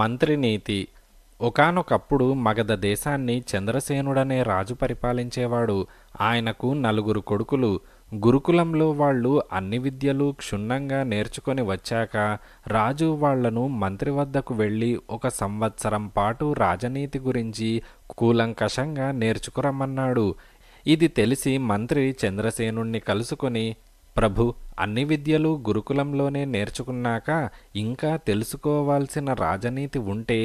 మంత్రి నీతి ఒకనొకప్పుడు మగధ దేశాన్ని చంద్రసేనుడనే రాజు పరిపాలించేవాడు ఆయనకు నలుగురు కొడుకులు గురుకులంలో వాళ్ళు అన్ని విద్యలు క్షుణ్ణంగా నేర్చుకొని వచ్చాక రాజు వాళ్లను మంత్రి వద్దకు వెళ్ళి ఒక సంవత్సరం పాటు రాజనీతి గురించి కూలంకషంగా నేర్చుకురమ్మన్నాడు ఇది తెలిసి మంత్రి చంద్రసేనుణ్ణి కలుసుకొని ప్రభు అన్ని విద్యలు గురుకులంలోనే నేర్చుకున్నాక ఇంకా తెలుసుకోవాల్సిన రాజనీతి ఉంటే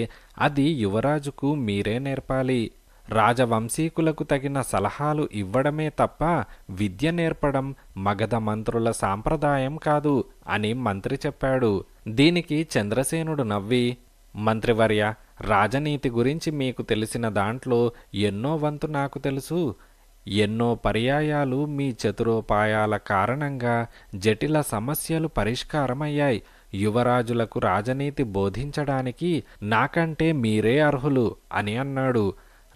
అది యువరాజుకు మీరే నేర్పాలి రాజవంశీకులకు తగిన సలహాలు ఇవ్వడమే తప్ప విద్య నేర్పడం మగధ మంత్రుల సాంప్రదాయం కాదు అని మంత్రి చెప్పాడు దీనికి చంద్రసేనుడు నవ్వి మంత్రివర్య రాజనీతి గురించి మీకు తెలిసిన దాంట్లో ఎన్నో వంతు నాకు తెలుసు ఎన్నో పర్యాయాలు మీ చతురోపాయాల కారణంగా జటిల సమస్యలు పరిష్కారమయ్యాయి యువరాజులకు రాజనీతి బోధించడానికి నాకంటే మీరే అర్హులు అని అన్నాడు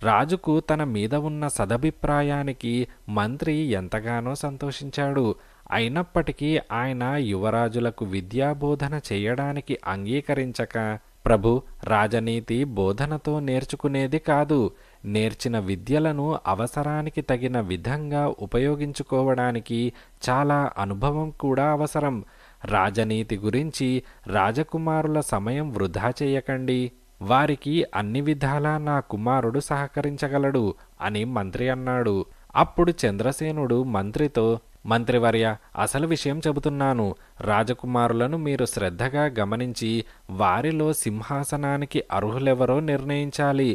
రాజుకు తన మీద ఉన్న సదభిప్రాయానికి మంత్రి ఎంతగానో సంతోషించాడు అయినప్పటికీ ఆయన యువరాజులకు విద్యాబోధన చేయడానికి అంగీకరించక ప్రభు రాజనీతి బోధనతో నేర్చుకునేది కాదు నేర్చిన విద్యలను అవసరానికి తగిన విధంగా ఉపయోగించుకోవడానికి చాలా అనుభవం కూడా అవసరం రాజనీతి గురించి రాజకుమారుల సమయం వృధా చేయకండి వారికి అన్ని విధాలా నా కుమారుడు సహకరించగలడు అని మంత్రి అన్నాడు అప్పుడు చంద్రసేనుడు మంత్రితో మంత్రివర్య అసలు విషయం చెబుతున్నాను రాజకుమారులను మీరు శ్రద్ధగా గమనించి వారిలో సింహాసనానికి అర్హులెవరో నిర్ణయించాలి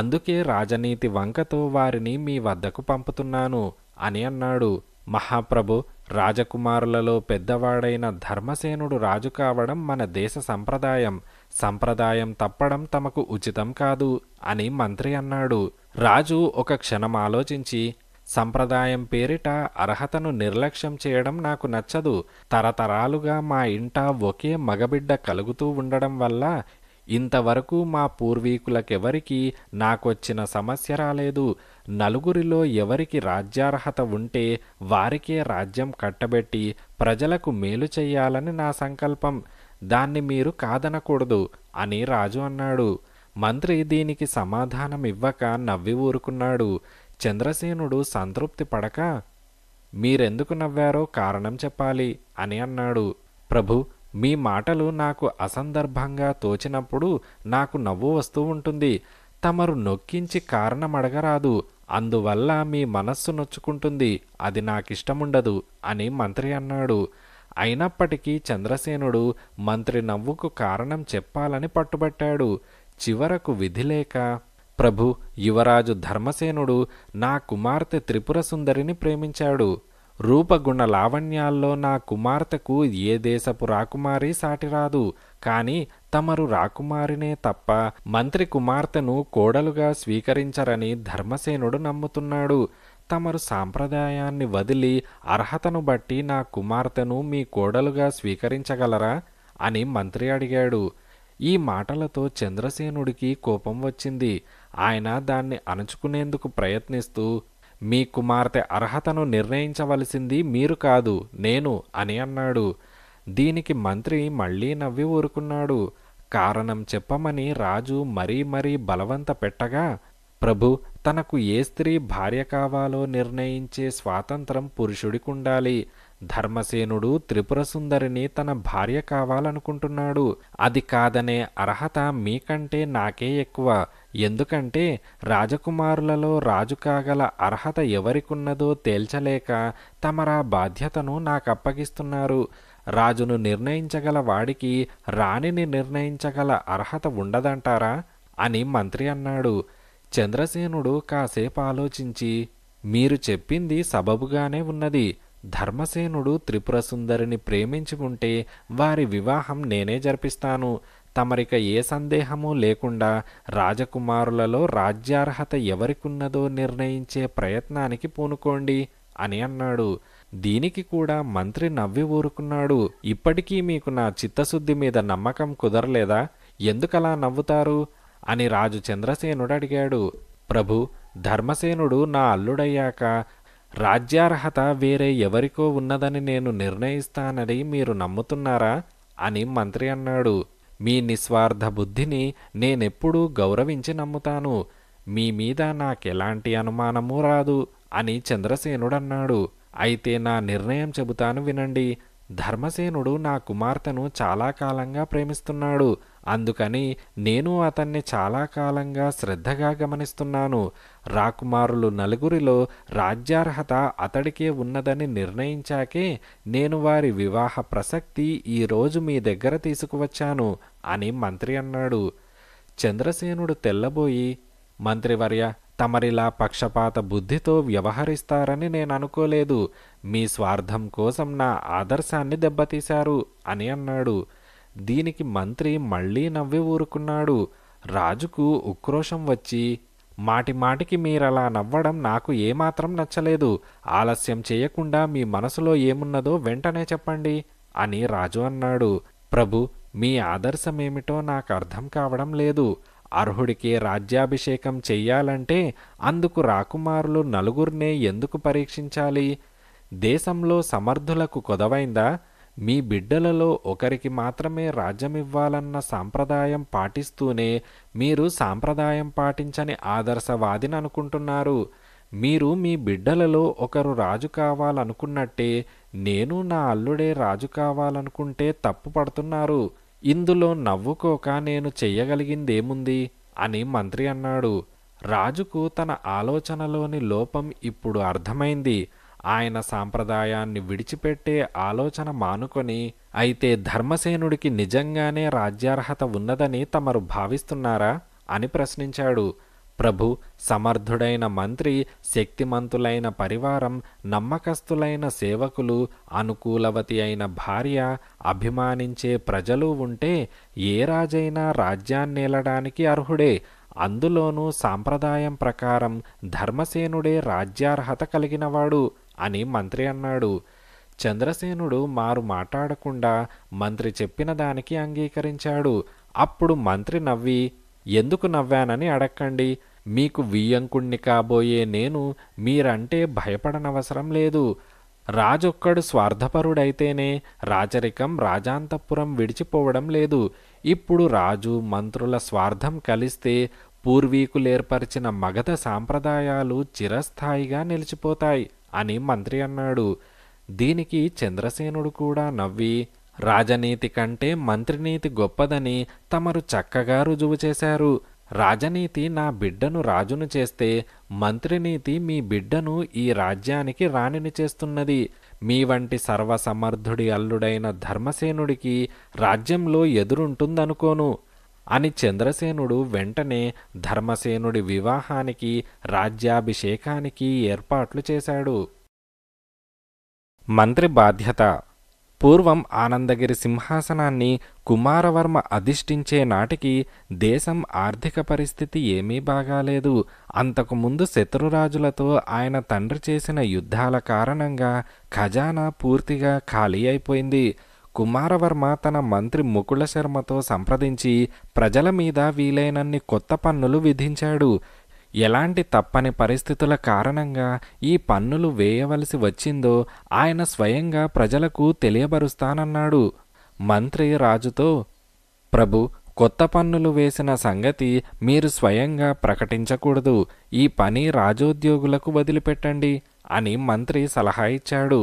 అందుకే రాజనీతి వంకతో వారిని మీ వద్దకు పంపుతున్నాను అని అన్నాడు మహాప్రభు రాజకుమారులలో పెద్దవాడైన ధర్మసేనుడు రాజు కావడం మన దేశ సంప్రదాయం సంప్రదాయం తప్పడం తమకు ఉచితం కాదు అని మంత్రి అన్నాడు రాజు ఒక క్షణం ఆలోచించి సంప్రదాయం పేరిట అర్హతను నిర్లక్ష్యం చేయడం నాకు నచ్చదు తరతరాలుగా మా ఇంట ఒకే మగబిడ్డ కలుగుతూ ఉండడం వల్ల ఇంతవరకు మా పూర్వీకులకెవరికీ నాకొచ్చిన సమస్య రాలేదు నలుగురిలో ఎవరికి రాజ్యార్హత ఉంటే వారికే రాజ్యం కట్టబెట్టి ప్రజలకు మేలు చెయ్యాలని నా సంకల్పం దాన్ని మీరు కాదనకూడదు అని రాజు అన్నాడు మంత్రి దీనికి సమాధానం ఇవ్వక నవ్వి ఊరుకున్నాడు చంద్రసేనుడు సంతృప్తి పడక మీరెందుకు నవ్వారో కారణం చెప్పాలి అని అన్నాడు ప్రభు మీ మాటలు నాకు అసందర్భంగా తోచినప్పుడు నాకు నవ్వు వస్తూ ఉంటుంది తమరు నొక్కించి కారణం అడగరాదు అందువల్ల మీ మనస్సు నొచ్చుకుంటుంది అది నాకిష్టముండదు అని మంత్రి అన్నాడు అయినప్పటికీ చంద్రసేనుడు మంత్రి నవ్వుకు కారణం చెప్పాలని పట్టుబట్టాడు చివరకు విధిలేక ప్రభు యువరాజు ధర్మసేనుడు నా కుమార్తె త్రిపుర సుందరిని ప్రేమించాడు రూపగుణ లావణ్యాల్లో నా కుమార్తెకు ఏ దేశపు రాకుమారి సాటిరాదు కాని తమరు రాకుమారినే తప్ప మంత్రి కుమార్తెను కోడలుగా స్వీకరించరని ధర్మసేనుడు నమ్ముతున్నాడు తమరు సాంప్రదాయాన్ని వదిలి అర్హతను బట్టి నా కుమార్తెను మీ కోడలుగా స్వీకరించగలరా అని మంత్రి అడిగాడు ఈ మాటలతో చంద్రసేనుడికి కోపం వచ్చింది ఆయన దాన్ని అణుచుకునేందుకు ప్రయత్నిస్తూ మీ కుమార్తె అర్హతను నిర్ణయించవలసింది మీరు కాదు నేను అని అన్నాడు దీనికి మంత్రి మళ్ళీ నవ్వి ఊరుకున్నాడు కారణం చెప్పమని రాజు మరీ మరీ బలవంత పెట్టగా ప్రభు తనకు ఏ స్త్రీ భార్య కావాలో నిర్ణయించే స్వాతంత్రం పురుషుడికుండాలి ధర్మసేనుడు త్రిపురసుందరిని తన భార్య కావాలనుకుంటున్నాడు అది కాదనే అర్హత మీకంటే నాకే ఎక్కువ ఎందుకంటే రాజకుమారులలో రాజు కాగల అర్హత ఎవరికున్నదో తేల్చలేక తమరా బాధ్యతను నాకప్పగిస్తున్నారు రాజును నిర్ణయించగల వాడికి రాణిని నిర్ణయించగల అర్హత ఉండదంటారా అని మంత్రి అన్నాడు చంద్రసేనుడు కాసేపు ఆలోచించి మీరు చెప్పింది సబబుగానే ఉన్నది ధర్మసేనుడు త్రిపురసుందరిని ప్రేమించుకుంటే ప్రేమించి ఉంటే వారి వివాహం నేనే జరిపిస్తాను తమరిక ఏ సందేహము లేకుండా రాజకుమారులలో రాజ్యార్హత ఎవరికున్నదో నిర్ణయించే ప్రయత్నానికి పూనుకోండి అని అన్నాడు దీనికి కూడా మంత్రి నవ్వి ఊరుకున్నాడు ఇప్పటికీ మీకు నా చిత్తశుద్ధి మీద నమ్మకం కుదరలేదా ఎందుకలా నవ్వుతారు అని రాజు చంద్రసేనుడు అడిగాడు ప్రభు ధర్మసేనుడు నా అల్లుడయ్యాక రాజ్యార్హత వేరే ఎవరికో ఉన్నదని నేను నిర్ణయిస్తానని మీరు నమ్ముతున్నారా అని మంత్రి అన్నాడు మీ నిస్వార్థ బుద్ధిని నేనెప్పుడూ గౌరవించి నమ్ముతాను మీ మీద నాకెలాంటి అనుమానమూ రాదు అని చంద్రసేనుడన్నాడు అయితే నా నిర్ణయం చెబుతాను వినండి ధర్మసేనుడు నా కుమార్తెను చాలా కాలంగా ప్రేమిస్తున్నాడు అందుకని నేను అతన్ని చాలా కాలంగా శ్రద్ధగా గమనిస్తున్నాను రాకుమారులు నలుగురిలో రాజ్యార్హత అతడికే ఉన్నదని నిర్ణయించాకే నేను వారి వివాహ ప్రసక్తి ఈరోజు మీ దగ్గర తీసుకువచ్చాను అని మంత్రి అన్నాడు చంద్రసేనుడు తెల్లబోయి మంత్రివర్య తమరిలా పక్షపాత బుద్ధితో వ్యవహరిస్తారని నేను అనుకోలేదు మీ స్వార్థం కోసం నా ఆదర్శాన్ని దెబ్బతీశారు అని అన్నాడు దీనికి మంత్రి మళ్ళీ నవ్వి ఊరుకున్నాడు రాజుకు ఉక్రోషం వచ్చి మాటి మాటికి మీరలా నవ్వడం నాకు ఏమాత్రం నచ్చలేదు ఆలస్యం చేయకుండా మీ మనసులో ఏమున్నదో వెంటనే చెప్పండి అని రాజు అన్నాడు ప్రభు మీ ఆదర్శమేమిటో నాకు అర్థం కావడం లేదు అర్హుడికి రాజ్యాభిషేకం చెయ్యాలంటే అందుకు రాకుమారులు నలుగురినే ఎందుకు పరీక్షించాలి దేశంలో సమర్థులకు కొదవైందా మీ బిడ్డలలో ఒకరికి మాత్రమే రాజ్యమివ్వాలన్న సాంప్రదాయం పాటిస్తూనే మీరు సాంప్రదాయం పాటించని ఆదర్శవాదిని అనుకుంటున్నారు మీరు మీ బిడ్డలలో ఒకరు రాజు కావాలనుకున్నట్టే నేను నా అల్లుడే రాజు కావాలనుకుంటే తప్పు పడుతున్నారు ఇందులో నవ్వుకోక నేను చెయ్యగలిగిందేముంది అని మంత్రి అన్నాడు రాజుకు తన ఆలోచనలోని లోపం ఇప్పుడు అర్థమైంది ఆయన సాంప్రదాయాన్ని విడిచిపెట్టే ఆలోచన మానుకొని అయితే ధర్మసేనుడికి నిజంగానే రాజ్యార్హత ఉన్నదని తమరు భావిస్తున్నారా అని ప్రశ్నించాడు ప్రభు సమర్థుడైన మంత్రి శక్తిమంతులైన పరివారం నమ్మకస్తులైన సేవకులు అనుకూలవతి అయిన భార్య అభిమానించే ప్రజలు ఉంటే ఏ రాజైనా రాజ్యాన్నేలడానికి అర్హుడే అందులోనూ సాంప్రదాయం ప్రకారం ధర్మసేనుడే రాజ్యార్హత కలిగినవాడు అని మంత్రి అన్నాడు చంద్రసేనుడు మారు మాట్లాడకుండా మంత్రి చెప్పిన దానికి అంగీకరించాడు అప్పుడు మంత్రి నవ్వి ఎందుకు నవ్వానని అడక్కండి మీకు వియ్యంకుణ్ణి కాబోయే నేను మీరంటే భయపడనవసరం లేదు రాజొక్కడు స్వార్థపరుడైతేనే రాజరికం రాజాంతపురం విడిచిపోవడం లేదు ఇప్పుడు రాజు మంత్రుల స్వార్థం కలిస్తే పూర్వీకులేర్పరిచిన మగధ సాంప్రదాయాలు చిరస్థాయిగా నిలిచిపోతాయి అని మంత్రి అన్నాడు దీనికి చంద్రసేనుడు కూడా నవ్వి రాజనీతి కంటే మంత్రినీతి గొప్పదని తమరు చక్కగా రుజువు చేశారు రాజనీతి నా బిడ్డను రాజును చేస్తే మంత్రినీతి మీ బిడ్డను ఈ రాజ్యానికి రాణిని చేస్తున్నది మీ వంటి సర్వసమర్థుడి అల్లుడైన ధర్మసేనుడికి రాజ్యంలో ఎదురుంటుందనుకోను అని చంద్రసేనుడు వెంటనే ధర్మసేనుడి వివాహానికి రాజ్యాభిషేకానికి ఏర్పాట్లు చేశాడు మంత్రి బాధ్యత పూర్వం ఆనందగిరి సింహాసనాన్ని కుమారవర్మ అధిష్ఠించే నాటికి దేశం ఆర్థిక పరిస్థితి ఏమీ బాగాలేదు అంతకుముందు శత్రురాజులతో ఆయన తండ్రి చేసిన యుద్ధాల కారణంగా ఖజానా పూర్తిగా ఖాళీ అయిపోయింది కుమారవర్మ తన మంత్రి ముకుల శర్మతో సంప్రదించి ప్రజల మీద వీలైనన్ని కొత్త పన్నులు విధించాడు ఎలాంటి తప్పని పరిస్థితుల కారణంగా ఈ పన్నులు వేయవలసి వచ్చిందో ఆయన స్వయంగా ప్రజలకు తెలియబరుస్తానన్నాడు మంత్రి రాజుతో ప్రభు కొత్త పన్నులు వేసిన సంగతి మీరు స్వయంగా ప్రకటించకూడదు ఈ పని రాజోద్యోగులకు వదిలిపెట్టండి అని మంత్రి సలహా ఇచ్చాడు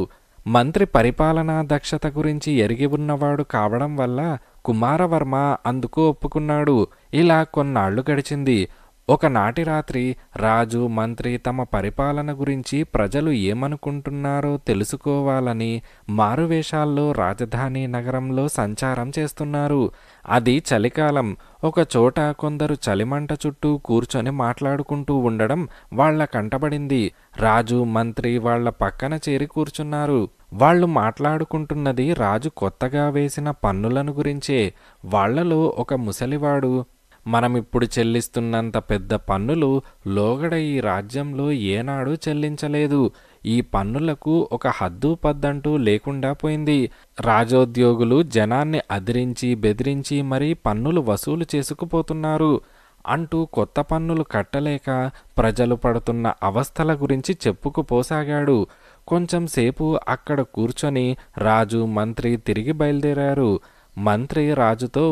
మంత్రి పరిపాలనా దక్షత గురించి ఎరిగి ఉన్నవాడు కావడం వల్ల కుమారవర్మ అందుకు ఒప్పుకున్నాడు ఇలా కొన్నాళ్లు గడిచింది ఒకనాటి రాత్రి రాజు మంత్రి తమ పరిపాలన గురించి ప్రజలు ఏమనుకుంటున్నారో తెలుసుకోవాలని మారువేషాల్లో రాజధాని నగరంలో సంచారం చేస్తున్నారు అది చలికాలం ఒక చోట కొందరు చలిమంట చుట్టూ కూర్చొని మాట్లాడుకుంటూ ఉండడం వాళ్ల కంటబడింది రాజు మంత్రి వాళ్ల పక్కన చేరి కూర్చున్నారు వాళ్ళు మాట్లాడుకుంటున్నది రాజు కొత్తగా వేసిన పన్నులను గురించే వాళ్లలో ఒక ముసలివాడు మనం ఇప్పుడు చెల్లిస్తున్నంత పెద్ద పన్నులు లోగడ ఈ రాజ్యంలో ఏనాడు చెల్లించలేదు ఈ పన్నులకు ఒక హద్దు పద్దంటూ లేకుండా పోయింది రాజోద్యోగులు జనాన్ని అదిరించి బెదిరించి మరీ పన్నులు వసూలు చేసుకుపోతున్నారు అంటూ కొత్త పన్నులు కట్టలేక ప్రజలు పడుతున్న అవస్థల గురించి చెప్పుకుపోసాగాడు కొంచెంసేపు అక్కడ కూర్చొని రాజు మంత్రి తిరిగి బయలుదేరారు మంత్రి రాజుతో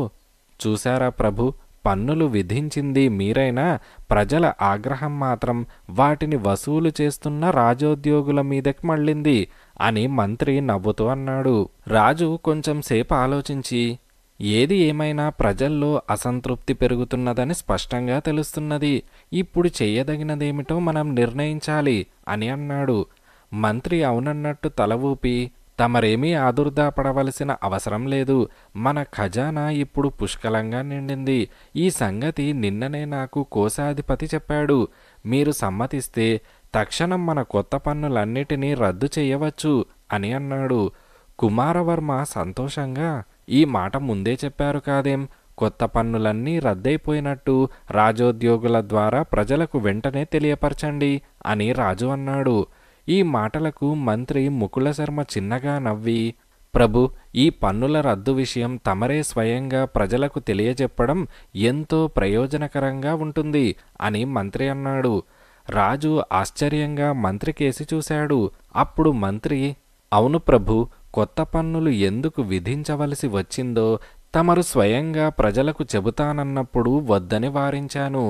చూశారా ప్రభు పన్నులు విధించింది మీరైనా ప్రజల ఆగ్రహం మాత్రం వాటిని వసూలు చేస్తున్న రాజోద్యోగుల మీదకి మళ్ళింది అని మంత్రి నవ్వుతూ అన్నాడు రాజు కొంచెంసేపు ఆలోచించి ఏది ఏమైనా ప్రజల్లో అసంతృప్తి పెరుగుతున్నదని స్పష్టంగా తెలుస్తున్నది ఇప్పుడు చేయదగినదేమిటో మనం నిర్ణయించాలి అని అన్నాడు మంత్రి అవునన్నట్టు తల ఊపి తమరేమీ ఆదుర్దా పడవలసిన అవసరం లేదు మన ఖజానా ఇప్పుడు పుష్కలంగా నిండింది ఈ సంగతి నిన్ననే నాకు కోశాధిపతి చెప్పాడు మీరు సమ్మతిస్తే తక్షణం మన కొత్త పన్నులన్నిటినీ రద్దు చేయవచ్చు అని అన్నాడు కుమారవర్మ సంతోషంగా ఈ మాట ముందే చెప్పారు కాదేం కొత్త పన్నులన్నీ రద్దయిపోయినట్టు రాజోద్యోగుల ద్వారా ప్రజలకు వెంటనే తెలియపరచండి అని రాజు అన్నాడు ఈ మాటలకు మంత్రి ముకుల శర్మ చిన్నగా నవ్వి ప్రభు ఈ పన్నుల రద్దు విషయం తమరే స్వయంగా ప్రజలకు తెలియజెప్పడం ఎంతో ప్రయోజనకరంగా ఉంటుంది అని మంత్రి అన్నాడు రాజు ఆశ్చర్యంగా మంత్రి కేసి చూశాడు అప్పుడు మంత్రి అవును ప్రభు కొత్త పన్నులు ఎందుకు విధించవలసి వచ్చిందో తమరు స్వయంగా ప్రజలకు చెబుతానన్నప్పుడు వద్దని వారించాను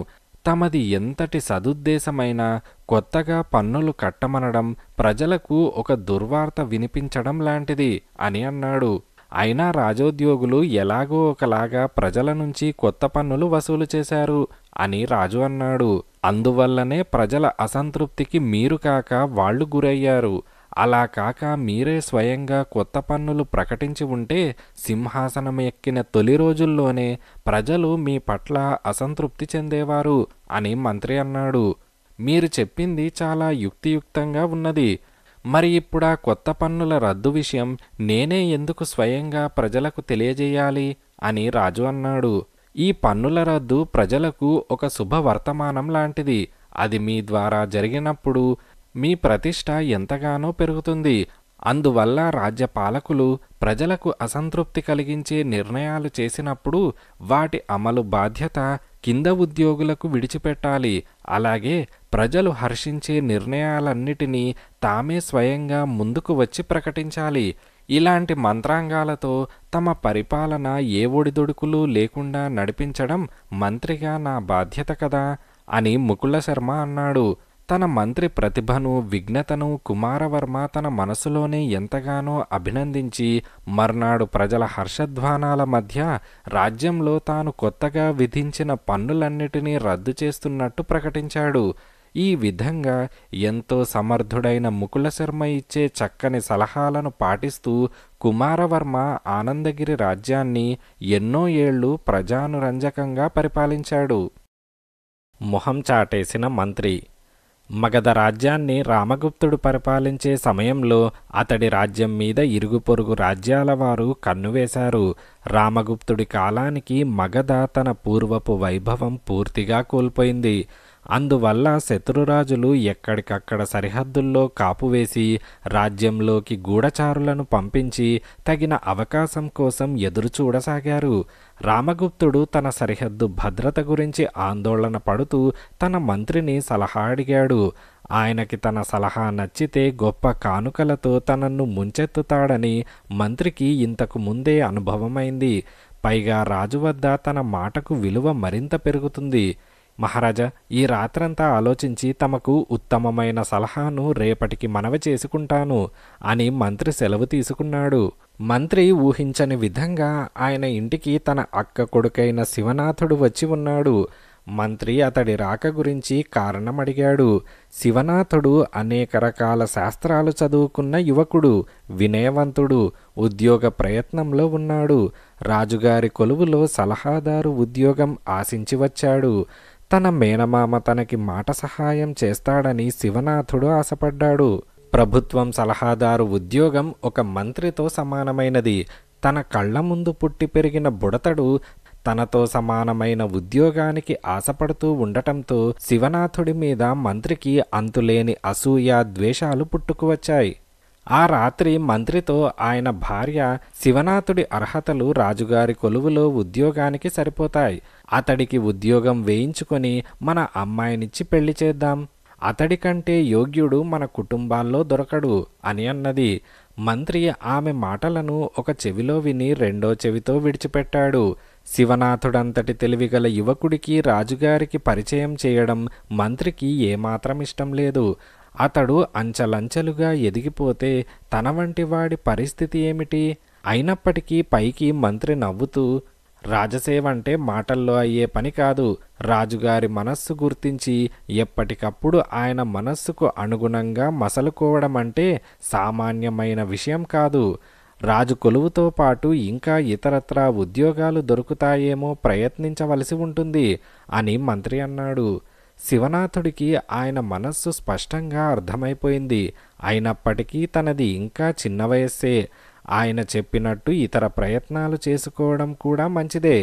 తమది ఎంతటి సదుద్దేశమైనా కొత్తగా పన్నులు కట్టమనడం ప్రజలకు ఒక దుర్వార్త వినిపించడం లాంటిది అని అన్నాడు అయినా రాజోద్యోగులు ఎలాగో ఒకలాగా ప్రజల నుంచి కొత్త పన్నులు వసూలు చేశారు అని రాజు అన్నాడు అందువల్లనే ప్రజల అసంతృప్తికి మీరు కాక వాళ్ళు గురయ్యారు అలా కాక మీరే స్వయంగా కొత్త పన్నులు ప్రకటించి ఉంటే సింహాసనం ఎక్కిన తొలి రోజుల్లోనే ప్రజలు మీ పట్ల అసంతృప్తి చెందేవారు అని మంత్రి అన్నాడు మీరు చెప్పింది చాలా యుక్తియుక్తంగా ఉన్నది మరి ఇప్పుడు కొత్త పన్నుల రద్దు విషయం నేనే ఎందుకు స్వయంగా ప్రజలకు తెలియజేయాలి అని రాజు అన్నాడు ఈ పన్నుల రద్దు ప్రజలకు ఒక శుభవర్తమానం లాంటిది అది మీ ద్వారా జరిగినప్పుడు మీ ప్రతిష్ట ఎంతగానో పెరుగుతుంది అందువల్ల రాజ్య పాలకులు ప్రజలకు అసంతృప్తి కలిగించే నిర్ణయాలు చేసినప్పుడు వాటి అమలు బాధ్యత కింద ఉద్యోగులకు విడిచిపెట్టాలి అలాగే ప్రజలు హర్షించే నిర్ణయాలన్నిటినీ తామే స్వయంగా ముందుకు వచ్చి ప్రకటించాలి ఇలాంటి మంత్రాంగాలతో తమ పరిపాలన ఏ ఒడిదొడుకులు లేకుండా నడిపించడం మంత్రిగా నా బాధ్యత కదా అని ముకుల శర్మ అన్నాడు తన మంత్రి ప్రతిభను విఘ్నతను కుమారవర్మ తన మనసులోనే ఎంతగానో అభినందించి మర్నాడు ప్రజల హర్షధ్వానాల మధ్య రాజ్యంలో తాను కొత్తగా విధించిన పన్నులన్నిటినీ రద్దు చేస్తున్నట్టు ప్రకటించాడు ఈ విధంగా ఎంతో సమర్థుడైన ముకులశర్మ ఇచ్చే చక్కని సలహాలను పాటిస్తూ కుమారవర్మ ఆనందగిరి రాజ్యాన్ని ఎన్నో ఏళ్లు ప్రజానురంజకంగా పరిపాలించాడు మొహం చాటేసిన మంత్రి మగధ రాజ్యాన్ని రామగుప్తుడు పరిపాలించే సమయంలో అతడి రాజ్యం మీద ఇరుగు పొరుగు రాజ్యాల వారు కన్నువేశారు రామగుప్తుడి కాలానికి మగధ తన పూర్వపు వైభవం పూర్తిగా కోల్పోయింది అందువల్ల శత్రురాజులు ఎక్కడికక్కడ సరిహద్దుల్లో కాపువేసి రాజ్యంలోకి గూఢచారులను పంపించి తగిన అవకాశం కోసం ఎదురు చూడసాగారు రామగుప్తుడు తన సరిహద్దు భద్రత గురించి ఆందోళన పడుతూ తన మంత్రిని సలహా అడిగాడు ఆయనకి తన సలహా నచ్చితే గొప్ప కానుకలతో తనను ముంచెత్తుతాడని మంత్రికి ఇంతకు ముందే అనుభవమైంది పైగా రాజు వద్ద తన మాటకు విలువ మరింత పెరుగుతుంది మహారాజా ఈ రాత్రంతా ఆలోచించి తమకు ఉత్తమమైన సలహాను రేపటికి మనవి చేసుకుంటాను అని మంత్రి సెలవు తీసుకున్నాడు మంత్రి ఊహించని విధంగా ఆయన ఇంటికి తన అక్క కొడుకైన శివనాథుడు వచ్చి ఉన్నాడు మంత్రి అతడి రాక గురించి కారణం అడిగాడు శివనాథుడు అనేక రకాల శాస్త్రాలు చదువుకున్న యువకుడు వినయవంతుడు ఉద్యోగ ప్రయత్నంలో ఉన్నాడు రాజుగారి కొలువులో సలహాదారు ఉద్యోగం ఆశించి వచ్చాడు తన మేనమామ తనకి మాట సహాయం చేస్తాడని శివనాథుడు ఆశపడ్డాడు ప్రభుత్వం సలహాదారు ఉద్యోగం ఒక మంత్రితో సమానమైనది తన కళ్ళ ముందు పుట్టి పెరిగిన బుడతడు తనతో సమానమైన ఉద్యోగానికి ఆశపడుతూ ఉండటంతో శివనాథుడి మీద మంత్రికి అంతులేని అసూయ ద్వేషాలు పుట్టుకువచ్చాయి ఆ రాత్రి మంత్రితో ఆయన భార్య శివనాథుడి అర్హతలు రాజుగారి కొలువులో ఉద్యోగానికి సరిపోతాయి అతడికి ఉద్యోగం వేయించుకొని మన అమ్మాయినిచ్చి పెళ్లి చేద్దాం అతడికంటే యోగ్యుడు మన కుటుంబాల్లో దొరకడు అని అన్నది మంత్రి ఆమె మాటలను ఒక చెవిలో విని రెండో చెవితో విడిచిపెట్టాడు శివనాథుడంతటి తెలివిగల యువకుడికి రాజుగారికి పరిచయం చేయడం మంత్రికి ఏమాత్రం ఇష్టం లేదు అతడు అంచెలంచెలుగా ఎదిగిపోతే తన వంటి వాడి పరిస్థితి ఏమిటి అయినప్పటికీ పైకి మంత్రి నవ్వుతూ రాజసేవంటే మాటల్లో అయ్యే పని కాదు రాజుగారి మనస్సు గుర్తించి ఎప్పటికప్పుడు ఆయన మనస్సుకు అనుగుణంగా మసలుకోవడం అంటే సామాన్యమైన విషయం కాదు రాజు కొలువుతో పాటు ఇంకా ఇతరత్రా ఉద్యోగాలు దొరుకుతాయేమో ప్రయత్నించవలసి ఉంటుంది అని మంత్రి అన్నాడు శివనాథుడికి ఆయన మనస్సు స్పష్టంగా అర్థమైపోయింది అయినప్పటికీ తనది ఇంకా చిన్న వయస్సే ఆయన చెప్పినట్టు ఇతర ప్రయత్నాలు చేసుకోవడం కూడా మంచిదే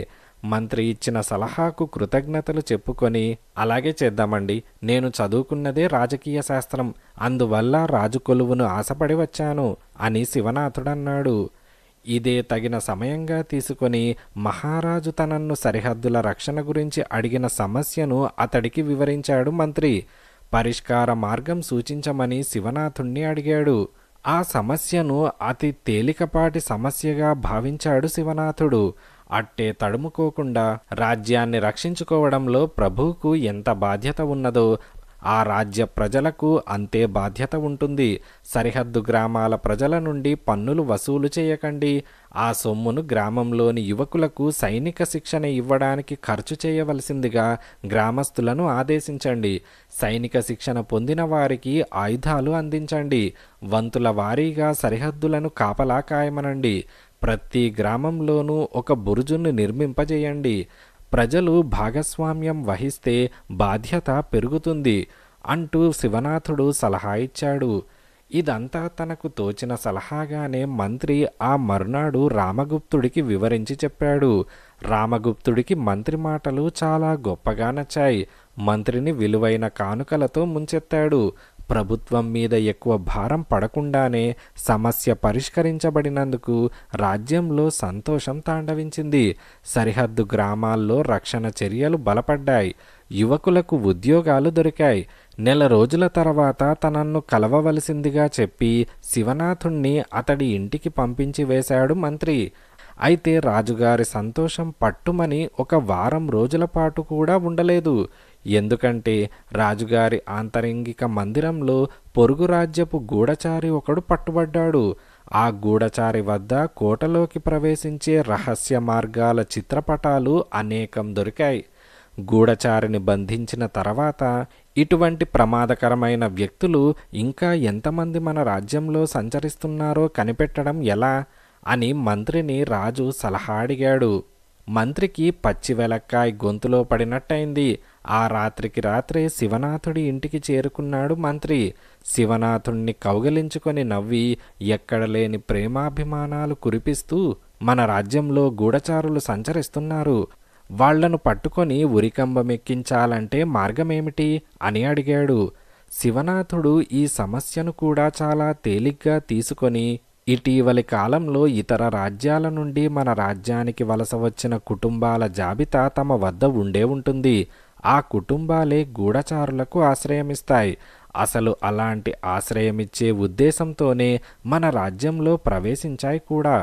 మంత్రి ఇచ్చిన సలహాకు కృతజ్ఞతలు చెప్పుకొని అలాగే చేద్దామండి నేను చదువుకున్నదే రాజకీయ శాస్త్రం అందువల్ల రాజు కొలువును ఆశపడి వచ్చాను అని శివనాథుడన్నాడు ఇదే తగిన సమయంగా తీసుకొని మహారాజు తనన్ను సరిహద్దుల రక్షణ గురించి అడిగిన సమస్యను అతడికి వివరించాడు మంత్రి పరిష్కార మార్గం సూచించమని శివనాథుణ్ణి అడిగాడు ఆ సమస్యను అతి తేలికపాటి సమస్యగా భావించాడు శివనాథుడు అట్టే తడుముకోకుండా రాజ్యాన్ని రక్షించుకోవడంలో ప్రభువుకు ఎంత బాధ్యత ఉన్నదో ఆ రాజ్య ప్రజలకు అంతే బాధ్యత ఉంటుంది సరిహద్దు గ్రామాల ప్రజల నుండి పన్నులు వసూలు చేయకండి ఆ సొమ్మును గ్రామంలోని యువకులకు సైనిక శిక్షణ ఇవ్వడానికి ఖర్చు చేయవలసిందిగా గ్రామస్తులను ఆదేశించండి సైనిక శిక్షణ పొందిన వారికి ఆయుధాలు అందించండి వంతుల వారీగా సరిహద్దులను కాపలా కాయమనండి ప్రతి గ్రామంలోనూ ఒక బురుజును నిర్మింపజేయండి ప్రజలు భాగస్వామ్యం వహిస్తే బాధ్యత పెరుగుతుంది అంటూ శివనాథుడు సలహా ఇచ్చాడు ఇదంతా తనకు తోచిన సలహాగానే మంత్రి ఆ మరునాడు రామగుప్తుడికి వివరించి చెప్పాడు రామగుప్తుడికి మంత్రి మాటలు చాలా గొప్పగా నచ్చాయి మంత్రిని విలువైన కానుకలతో ముంచెత్తాడు ప్రభుత్వం మీద ఎక్కువ భారం పడకుండానే సమస్య పరిష్కరించబడినందుకు రాజ్యంలో సంతోషం తాండవించింది సరిహద్దు గ్రామాల్లో రక్షణ చర్యలు బలపడ్డాయి యువకులకు ఉద్యోగాలు దొరికాయి నెల రోజుల తర్వాత తనన్ను కలవవలసిందిగా చెప్పి శివనాథుణ్ణి అతడి ఇంటికి పంపించి వేశాడు మంత్రి అయితే రాజుగారి సంతోషం పట్టుమని ఒక వారం రోజుల పాటు కూడా ఉండలేదు ఎందుకంటే రాజుగారి ఆంతరంగిక మందిరంలో పొరుగు రాజ్యపు గూఢచారి ఒకడు పట్టుబడ్డాడు ఆ గూఢచారి వద్ద కోటలోకి ప్రవేశించే రహస్య మార్గాల చిత్రపటాలు అనేకం దొరికాయి గూఢచారిని బంధించిన తర్వాత ఇటువంటి ప్రమాదకరమైన వ్యక్తులు ఇంకా ఎంతమంది మన రాజ్యంలో సంచరిస్తున్నారో కనిపెట్టడం ఎలా అని మంత్రిని రాజు సలహా అడిగాడు మంత్రికి పచ్చివెలక్కాయ్ గొంతులో పడినట్టయింది ఆ రాత్రికి రాత్రే శివనాథుడి ఇంటికి చేరుకున్నాడు మంత్రి శివనాథుణ్ణి కౌగలించుకొని నవ్వి ఎక్కడలేని ప్రేమాభిమానాలు కురిపిస్తూ మన రాజ్యంలో గూఢచారులు సంచరిస్తున్నారు వాళ్లను పట్టుకొని ఉరికంబమెక్కించాలంటే మార్గమేమిటి అని అడిగాడు శివనాథుడు ఈ సమస్యను కూడా చాలా తేలిగ్గా తీసుకొని ఇటీవలి కాలంలో ఇతర రాజ్యాల నుండి మన రాజ్యానికి వలస వచ్చిన కుటుంబాల జాబితా తమ వద్ద ఉండే ఉంటుంది ఆ కుటుంబాలే గూఢచారులకు ఆశ్రయమిస్తాయి అసలు అలాంటి ఆశ్రయమిచ్చే ఉద్దేశంతోనే మన రాజ్యంలో ప్రవేశించాయి కూడా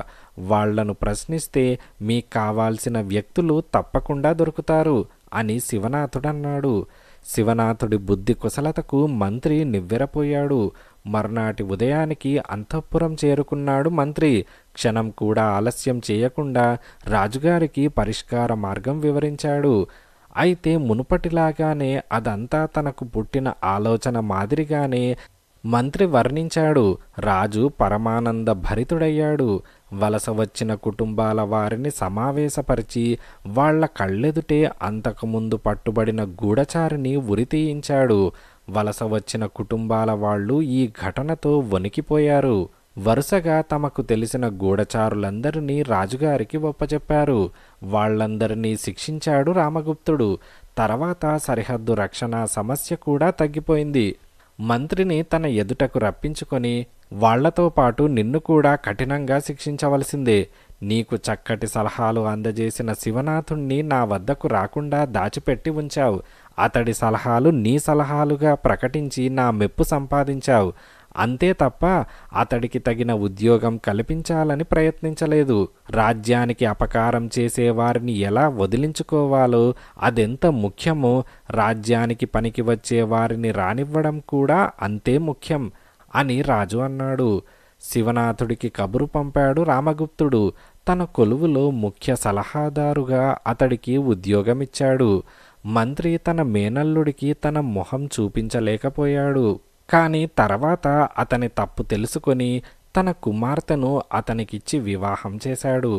వాళ్లను ప్రశ్నిస్తే మీకు కావాల్సిన వ్యక్తులు తప్పకుండా దొరుకుతారు అని శివనాథుడన్నాడు శివనాథుడి బుద్ధి కుశలతకు మంత్రి నివ్వెరపోయాడు మర్నాటి ఉదయానికి అంతఃపురం చేరుకున్నాడు మంత్రి క్షణం కూడా ఆలస్యం చేయకుండా రాజుగారికి పరిష్కార మార్గం వివరించాడు అయితే మునుపటిలాగానే అదంతా తనకు పుట్టిన ఆలోచన మాదిరిగానే మంత్రి వర్ణించాడు రాజు పరమానంద భరితుడయ్యాడు వలస వచ్చిన కుటుంబాల వారిని సమావేశపరిచి వాళ్ల కళ్ళెదుటే అంతకుముందు పట్టుబడిన గూఢచారిని ఉరితీయించాడు వలస వచ్చిన కుటుంబాల వాళ్ళు ఈ ఘటనతో వణికిపోయారు వరుసగా తమకు తెలిసిన గూఢచారులందరినీ రాజుగారికి ఒప్పచెప్పారు వాళ్లందరినీ శిక్షించాడు రామగుప్తుడు తర్వాత సరిహద్దు రక్షణ సమస్య కూడా తగ్గిపోయింది మంత్రిని తన ఎదుటకు రప్పించుకొని వాళ్లతో పాటు నిన్ను కూడా కఠినంగా శిక్షించవలసిందే నీకు చక్కటి సలహాలు అందజేసిన శివనాథుణ్ణి నా వద్దకు రాకుండా దాచిపెట్టి ఉంచావు అతడి సలహాలు నీ సలహాలుగా ప్రకటించి నా మెప్పు సంపాదించావు అంతే తప్ప అతడికి తగిన ఉద్యోగం కల్పించాలని ప్రయత్నించలేదు రాజ్యానికి అపకారం చేసే వారిని ఎలా వదిలించుకోవాలో అదెంత ముఖ్యమో రాజ్యానికి పనికి వచ్చే వారిని రానివ్వడం కూడా అంతే ముఖ్యం అని రాజు అన్నాడు శివనాథుడికి కబురు పంపాడు రామగుప్తుడు తన కొలువులో ముఖ్య సలహాదారుగా అతడికి ఉద్యోగమిచ్చాడు మంత్రి తన మేనల్లుడికి తన మొహం చూపించలేకపోయాడు కానీ తర్వాత అతని తప్పు తెలుసుకొని తన కుమార్తెను అతనికిచ్చి వివాహం చేశాడు